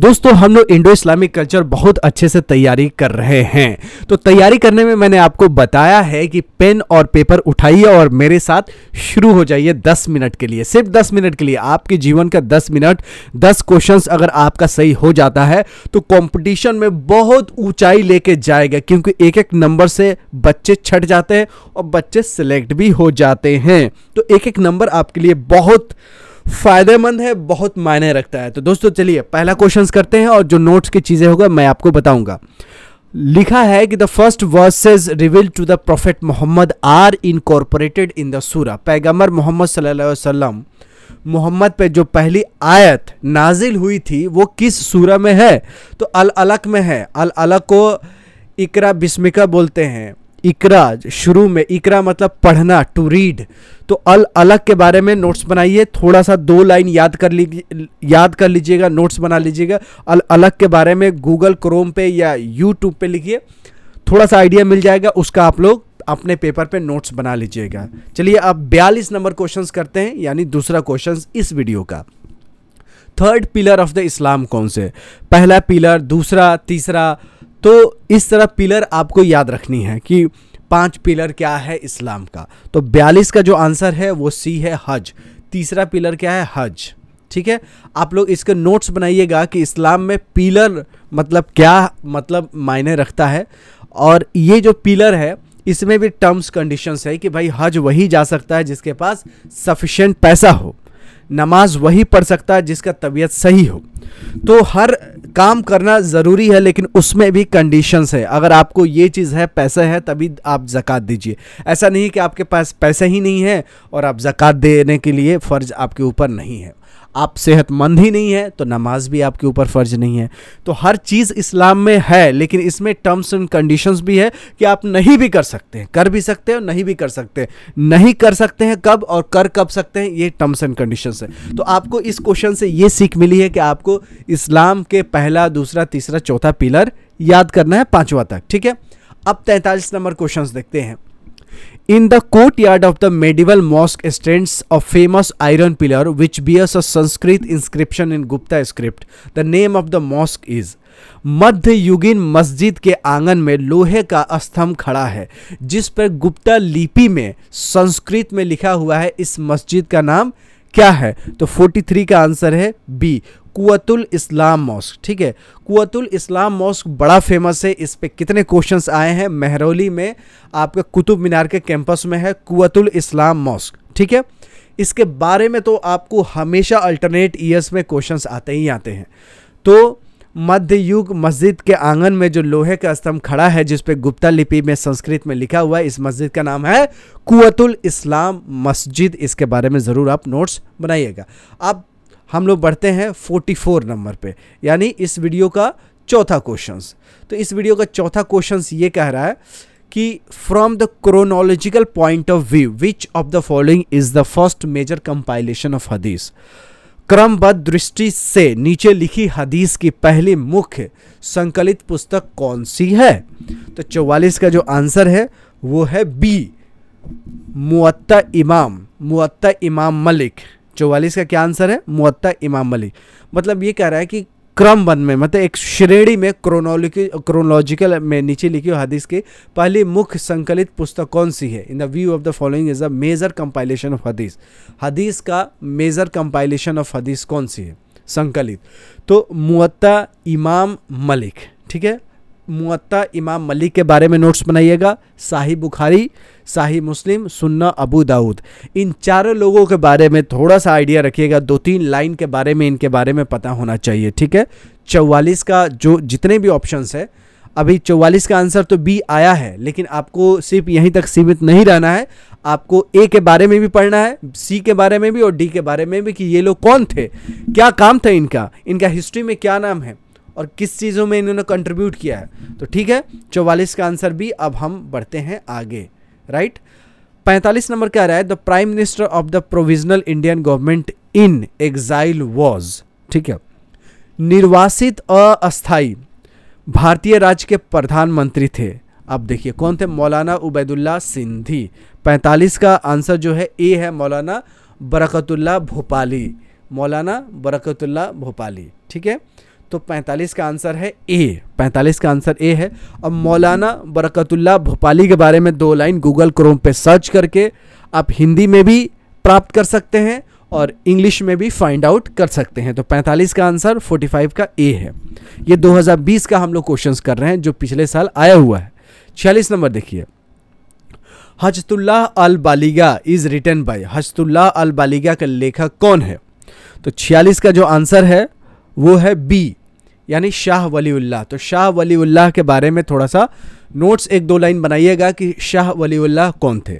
दोस्तों हम लोग इंडो इस्लामिक कल्चर बहुत अच्छे से तैयारी कर रहे हैं तो तैयारी करने में मैंने आपको बताया है कि पेन और पेपर उठाइए और मेरे साथ शुरू हो जाइए 10 मिनट के लिए सिर्फ 10 मिनट के लिए आपके जीवन का 10 मिनट 10 क्वेश्चंस अगर आपका सही हो जाता है तो कंपटीशन में बहुत ऊंचाई लेके जाएगा क्योंकि एक एक नंबर से बच्चे छट जाते हैं और बच्चे सेलेक्ट भी हो जाते हैं तो एक एक नंबर आपके लिए बहुत फ़ायदेमंद है बहुत मायने रखता है तो दोस्तों चलिए पहला क्वेश्चन करते हैं और जो नोट्स की चीज़ें होगा मैं आपको बताऊंगा लिखा है कि the first verses reveal to the prophet Muhammad are incorporated in the Surah पैगम्बर मोहम्मद सल्लल्लाहु वसल्लम मोहम्मद पे जो पहली आयत नाजिल हुई थी वो किस सूरा में है तो अल अलक में है अल अलक को इकरा बिस्मिका बोलते हैं इकरा शुरू में इकरा मतलब पढ़ना टू रीड तो अल अलग के बारे में नोट्स बनाइए थोड़ा सा दो लाइन याद कर लीजिए याद कर लीजिएगा नोट्स बना लीजिएगा अल अलग के बारे में गूगल क्रोम पे या यूट्यूब पे लिखिए थोड़ा सा आइडिया मिल जाएगा उसका आप लोग अपने पेपर पे नोट्स बना लीजिएगा चलिए अब बयालीस नंबर क्वेश्चंस करते हैं यानी दूसरा क्वेश्चंस इस वीडियो का third pillar of the Islam कौन से पहला पिलर दूसरा तीसरा तो इस तरह पिलर आपको याद रखनी है कि पांच पिलर क्या है इस्लाम का तो बयालीस का जो आंसर है वो सी है हज तीसरा पिलर क्या है हज ठीक है आप लोग इसके नोट्स बनाइएगा कि इस्लाम में पिलर मतलब क्या मतलब मायने रखता है और ये जो पिलर है इसमें भी टर्म्स कंडीशंस है कि भाई हज वही जा सकता है जिसके पास सफिशेंट पैसा हो नमाज वही पढ़ सकता है जिसका तबीयत सही हो तो हर काम करना ज़रूरी है लेकिन उसमें भी कंडीशंस है अगर आपको ये चीज़ है पैसा है तभी आप ज़क़़त दीजिए ऐसा नहीं कि आपके पास पैसे ही नहीं है और आप ज़क़़त देने के लिए फ़र्ज़ आपके ऊपर नहीं है आप सेहतमंद ही नहीं है तो नमाज भी आपके ऊपर फ़र्ज नहीं है तो हर चीज़ इस्लाम में है लेकिन इसमें टर्म्स एंड कंडीशंस भी है कि आप नहीं भी कर सकते हैं कर भी सकते हैं नहीं भी कर सकते नहीं कर सकते हैं कब और कर कब सकते हैं ये टर्म्स एंड कंडीशंस है तो आपको इस क्वेश्चन से ये सीख मिली है कि आपको इस्लाम के पहला दूसरा तीसरा चौथा पिलर याद करना है पाँचवा तक ठीक है अब तैंतालीस नंबर क्वेश्चन देखते हैं in the courtyard of the medieval mosque stands a famous iron pillar which bears a Sanskrit inscription in Gupta script the name of the mosque is मध्य मध्ययुगीन मस्जिद के आंगन में लोहे का स्तंभ खड़ा है जिस पर गुप्ता लिपि में संस्कृत में लिखा हुआ है इस मस्जिद का नाम क्या है तो 43 का आंसर है बी कुतुल इस्लाम मॉस्क ठीक है कुतुल इस्लाम मॉस्क बड़ा फेमस है इस पर कितने क्वेश्चंस आए हैं महरौली में आपका कुतुब मीनार के कैंपस में है कुतुल इस्लाम मॉस्क ठीक है इसके बारे में तो आपको हमेशा अल्टरनेट ईयर्स में क्वेश्चंस आते ही आते हैं तो मध्य युग मस्जिद के आंगन में जो लोहे का स्तंभ खड़ा है जिस पे गुप्ता लिपि में संस्कृत में लिखा हुआ है इस मस्जिद का नाम है कुतुल इस्लाम मस्जिद इसके बारे में ज़रूर आप नोट्स बनाइएगा आप हम लोग बढ़ते हैं 44 नंबर पे यानी इस वीडियो का चौथा क्वेश्चन तो इस वीडियो का चौथा क्वेश्चन ये कह रहा है कि from the chronological point of view which of the following is the first major compilation of hadith क्रमबद्ध दृष्टि से नीचे लिखी हदीस की पहली मुख्य संकलित पुस्तक कौन सी है तो चौवालीस का जो आंसर है वो है बी मुअत्ता इमाम मुअत्ता इमाम मलिक चौवालीस का क्या आंसर है मुत्ता इमाम मलिक मतलब ये कह रहा है कि क्रम बन में मतलब एक श्रेणी में क्रोनोलिकल क्रोनोलॉजिकल में नीचे लिखी हुई हदीस की पहली मुख्य संकलित पुस्तक कौन सी है in the view of the following is a major compilation of hadith hadith का मेजर कंपाइलेशन ऑफ हदीस कौन सी है संकलित तो मुत्ता इमाम मलिक ठीक है मुत्ता इमाम मलिक के बारे में नोट्स बनाइएगा शाही बुखारी शाही मुस्लिम सुन्ना अबू दाऊद इन चारों लोगों के बारे में थोड़ा सा आइडिया रखिएगा दो तीन लाइन के बारे में इनके बारे में पता होना चाहिए ठीक है चौवालीस का जो जितने भी ऑप्शंस है अभी चौवालीस का आंसर तो बी आया है लेकिन आपको सिर्फ यहीं तक सीमित नहीं रहना है आपको ए के बारे में भी पढ़ना है सी के बारे में भी और डी के बारे में भी कि ये लोग कौन थे क्या काम था इनका इनका हिस्ट्री में क्या नाम है और किस चीज़ों में इन्होंने कंट्रीब्यूट किया है तो ठीक है चौवालीस का आंसर भी अब हम बढ़ते हैं आगे राइट पैंतालीस नंबर क्या रहा है the prime minister of the provisional Indian government in exile was ठीक है निर्वासित अस्थाई भारतीय राज्य के प्रधानमंत्री थे अब देखिए कौन थे मौलाना उबैदुल्ला सिंधी 45 का आंसर जो है ए है मौलाना बरकतुल्ला भोपाली मौलाना बरकतुल्ला भोपाली ठीक है तो 45 का आंसर है ए 45 का आंसर ए है अब मौलाना बरकतुल्ला भोपाली के बारे में दो लाइन गूगल क्रोम पे सर्च करके आप हिंदी में भी प्राप्त कर सकते हैं और इंग्लिश में भी फाइंड आउट कर सकते हैं तो 45 का आंसर 45 का ए है ये 2020 का हम लोग क्वेश्चंस कर रहे हैं जो पिछले साल आया हुआ है छियालीस नंबर देखिए Hujjatullah al Baligha is written by Hujjatullah al Baligha का लेखक कौन है तो छियालीस का जो आंसर है वो है बी यानी शाह वलीउल्लाह तो शाह वलीउल्लाह के बारे में थोड़ा सा नोट्स एक दो लाइन बनाइएगा कि शाह वलीउल्लाह कौन थे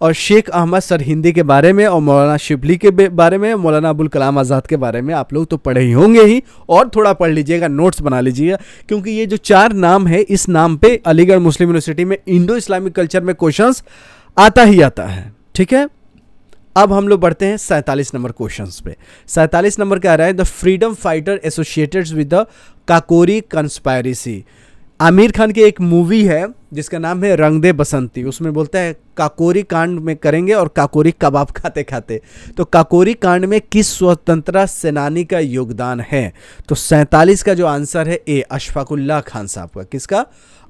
और शेख अहमद सर हिंदी के बारे में और मौलाना शिबली के बारे में मौलाना अबुल कलाम आज़ाद के बारे में आप लोग तो पढ़े ही होंगे ही और थोड़ा पढ़ लीजिएगा नोट्स बना लीजिएगा क्योंकि ये जो चार नाम है इस नाम पे अलीगढ़ मुस्लिम यूनिवर्सिटी में इंडो इस्लामिक कल्चर में क्वेश्चंस आता ही आता है ठीक है अब हम लोग बढ़ते हैं सैंतालीस नंबर क्वेश्चन पे सैंतालीस नंबर का आ रहा है the freedom fighter associated with the Kakori conspiracy Aamir Khan की एक मूवी है जिसका नाम है रंगदे बसंती उसमें बोलता है काकोरी कांड में करेंगे और काकोरी कबाब खाते खाते तो काकोरी कांड में किस स्वतंत्रता सेनानी का योगदान है तो सैंतालीस का जो आंसर है ए अशफाकुल्ला खान साहब का किसका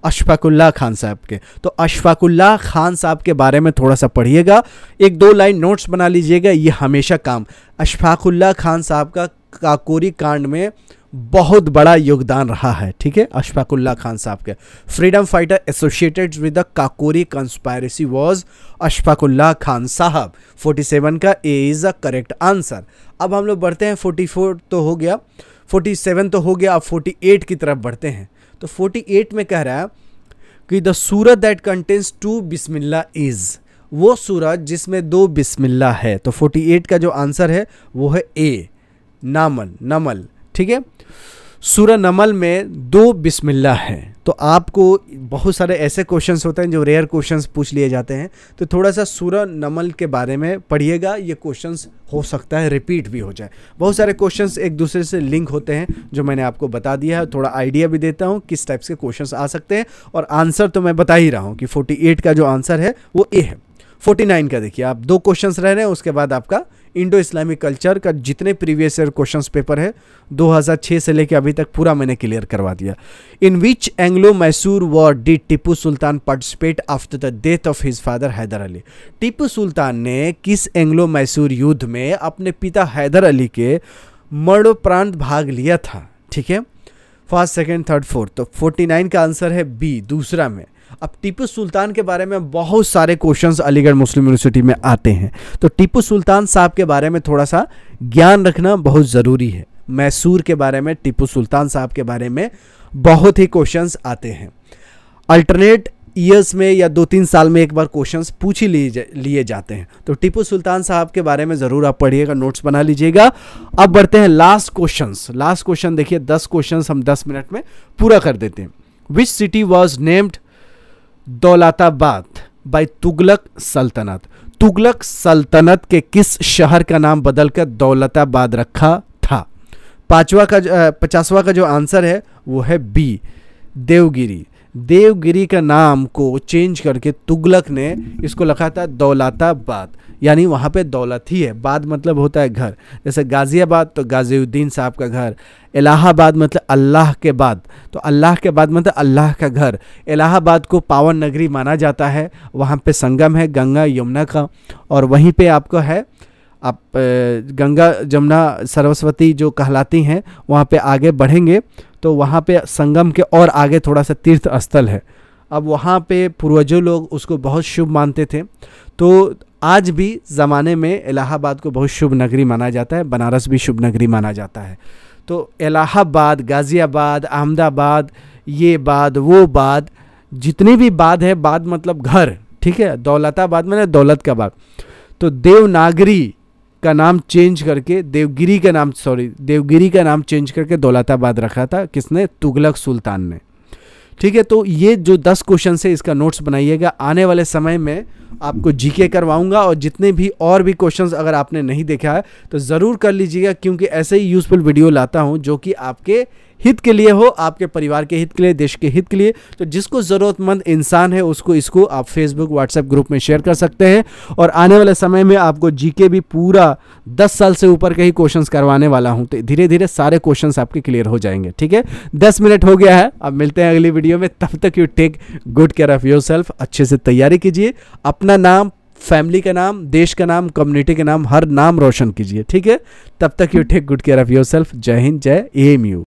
अशफाकुल्ला खान साहब के तो अशफाकुल्ला खान साहब के बारे में थोड़ा सा पढ़िएगा एक दो लाइन नोट्स बना लीजिएगा ये हमेशा काम अशफाकुल्ला खान साहब का काकोरी कांड में बहुत बड़ा योगदान रहा है ठीक है अशफाकुल्ला खान साहब के freedom fighter associated with the Kakori conspiracy was Ashfaqulla Khan Sahab 47 का A is the correct answer अब हम लोग बढ़ते हैं 44 तो हो गया 47 तो हो गया अब 48 की तरफ बढ़ते हैं तो 48 में कह रहा है कि the Surah that contains two Bismillah is वो सूरज जिसमें दो बिस्मिल्ला है तो 48 का जो आंसर है वो है ए नामल नमल ठीक है सूरह नमल में दो बिस्मिल्ला है तो आपको बहुत सारे ऐसे क्वेश्चंस होते हैं जो रेयर क्वेश्चंस पूछ लिए जाते हैं तो थोड़ा सा सूर्य नमल के बारे में पढ़िएगा ये क्वेश्चंस हो सकता है रिपीट भी हो जाए बहुत सारे क्वेश्चंस एक दूसरे से लिंक होते हैं जो मैंने आपको बता दिया है थोड़ा आइडिया भी देता हूँ किस टाइप्स के क्वेश्चन आ सकते हैं और आंसर तो मैं बता ही रहा हूँ कि फोर्टी का जो आंसर है वो ए है 49 का देखिए आप दो क्वेश्चंस रह रहे हैं उसके बाद आपका इंडो इस्लामिक कल्चर का जितने प्रीवियस ईयर क्वेश्चन पेपर है 2006 से लेकर अभी तक पूरा मैंने क्लियर करवा दिया in which Anglo Mysore war did Tipu Sultan participate after the death of his father Hyder Ali Tipu Sultan ने किस एंग्लो मैसूर युद्ध में अपने पिता हैदर अली के मरणोपरांत भाग लिया था ठीक है फर्स्ट सेकेंड थर्ड फोर्थ तो 49 का आंसर है बी दूसरा में अब टीपू सुल्तान के बारे में बहुत सारे क्वेश्चंस अलीगढ़ मुस्लिम यूनिवर्सिटी में आते हैं तो टीपू सुल्तान साहब के बारे में थोड़ा सा ज्ञान रखना बहुत ज़रूरी है मैसूर के बारे में टीपू सुल्तान साहब के बारे में बहुत ही क्वेश्चंस आते हैं अल्टरनेट ईयर्स में या दो तीन साल में एक बार क्वेश्चंस पूछ ही लिए जाते हैं तो टीपू सुल्तान साहब के बारे में ज़रूर आप पढ़िएगा नोट्स बना लीजिएगा अब बढ़ते हैं लास्ट क्वेश्चंस लास्ट क्वेश्चन देखिए दस क्वेश्चंस हम दस मिनट में पूरा कर देते हैं which city was named Daulatabad by Tughlaq sultanate Tughlaq सल्तनत के किस शहर का नाम बदलकर दौलताबाद रखा था पांचवा का पचासवा का जो आंसर है वो है बी देवगिरी देवगिरी का नाम को चेंज करके तुगलक ने इसको लिखा था दौलताबाद यानी वहाँ पे दौलत ही है बाद मतलब होता है घर जैसे गाज़ियाबाद तो गाजीउद्दीन साहब का घर इलाहाबाद मतलब अल्लाह के बाद तो अल्लाह के बाद मतलब अल्लाह का घर इलाहाबाद को पावन नगरी माना जाता है वहाँ पे संगम है गंगा यमुना का और वहीं पे आपको है आप गंगा यमुना सरस्वती जो कहलाती हैं वहाँ पे आगे बढ़ेंगे तो वहाँ पे संगम के और आगे थोड़ा सा तीर्थ स्थल है अब वहाँ पे पूर्वजों लोग उसको बहुत शुभ मानते थे तो आज भी ज़माने में इलाहाबाद को बहुत शुभ नगरी माना जाता है बनारस भी शुभ नगरी माना जाता है तो इलाहाबाद गाज़ियाबाद अहमदाबाद ये बाद वो बाद जितनी भी बाद है बाद मतलब घर ठीक है दौलताबाद मैंने दौलत का बाद तो देवनागरी का नाम चेंज करके देवगिरी का नाम सॉरी देवगिरी का नाम चेंज करके दौलताबाद रखा था किसने तुगलक सुल्तान ने ठीक है तो ये जो दस क्वेश्चन है इसका नोट्स बनाइएगा आने वाले समय में आपको जीके करवाऊंगा और जितने भी और भी क्वेश्चंस अगर आपने नहीं देखा है तो ज़रूर कर लीजिएगा क्योंकि ऐसे ही यूज़फुल वीडियो लाता हूँ जो कि आपके हित के लिए हो आपके परिवार के हित के लिए देश के हित के लिए तो जिसको ज़रूरतमंद इंसान है उसको इसको आप फेसबुक व्हाट्सएप ग्रुप में शेयर कर सकते हैं और आने वाले समय में आपको जीके भी पूरा दस साल से ऊपर के ही क्वेश्चन करवाने वाला हूँ तो धीरे धीरे सारे क्वेश्चन आपके क्लियर हो जाएंगे ठीक है दस मिनट हो गया है अब मिलते हैं अगली वीडियो में तब तक you take good care of yourself अच्छे से तैयारी कीजिए अपना नाम फैमिली का नाम देश का नाम कम्युनिटी का नाम हर नाम रोशन कीजिए ठीक है तब तक you take good care of yourself जय हिंद जय एम यू